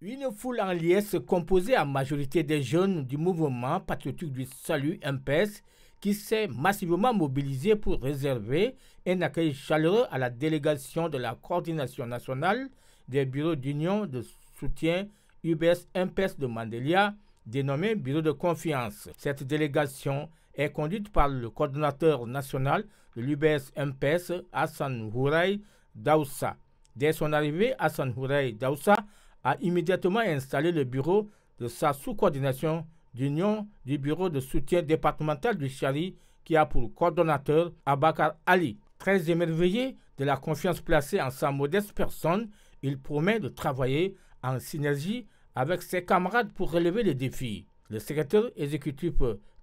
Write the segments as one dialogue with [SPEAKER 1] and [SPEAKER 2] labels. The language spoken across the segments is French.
[SPEAKER 1] Une foule en liesse composée en majorité des jeunes du mouvement patriotique du salut MPS qui s'est massivement mobilisée pour réserver un accueil chaleureux à la délégation de la coordination nationale des bureaux d'union de soutien UBS MPS de Mandelia, dénommé bureau de confiance. Cette délégation est conduite par le coordinateur national de l'UBS MPS, Hassan Houraï Daoussa. Dès son arrivée, Hassan Houraï Daoussa a immédiatement installé le bureau de sa sous-coordination d'union du bureau de soutien départemental du Chari qui a pour coordonnateur Abakar Ali. Très émerveillé de la confiance placée en sa modeste personne, il promet de travailler en synergie avec ses camarades pour relever les défis. Le secrétaire exécutif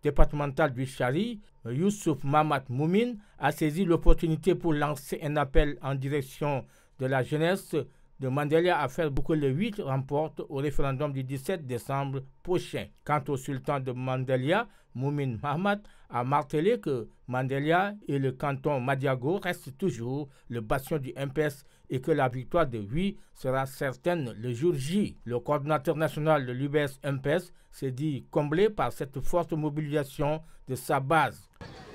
[SPEAKER 1] départemental du Chari, Youssouf Mamad Moumine, a saisi l'opportunité pour lancer un appel en direction de la jeunesse de Mandela à faire beaucoup le 8 remporte au référendum du 17 décembre prochain. Quant au sultan de Mandelia Moumin Mahmad a martelé que Mandelia et le canton Madiago restent toujours le bastion du MPS et que la victoire de lui sera certaine le jour J. Le coordinateur national de l'UBS MPS s'est dit comblé par cette forte mobilisation de sa base.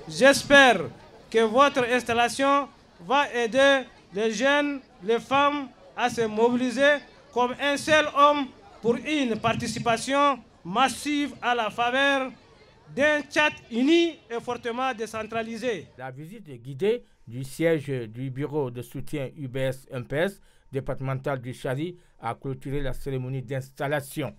[SPEAKER 1] J'espère que votre
[SPEAKER 2] installation va aider les jeunes, les femmes à se mobiliser comme un seul homme pour une participation massive à la faveur
[SPEAKER 1] d'un chat uni et fortement décentralisé. La visite guidée du siège du bureau de soutien UBS-MPS départemental du Chari a clôturé la cérémonie d'installation.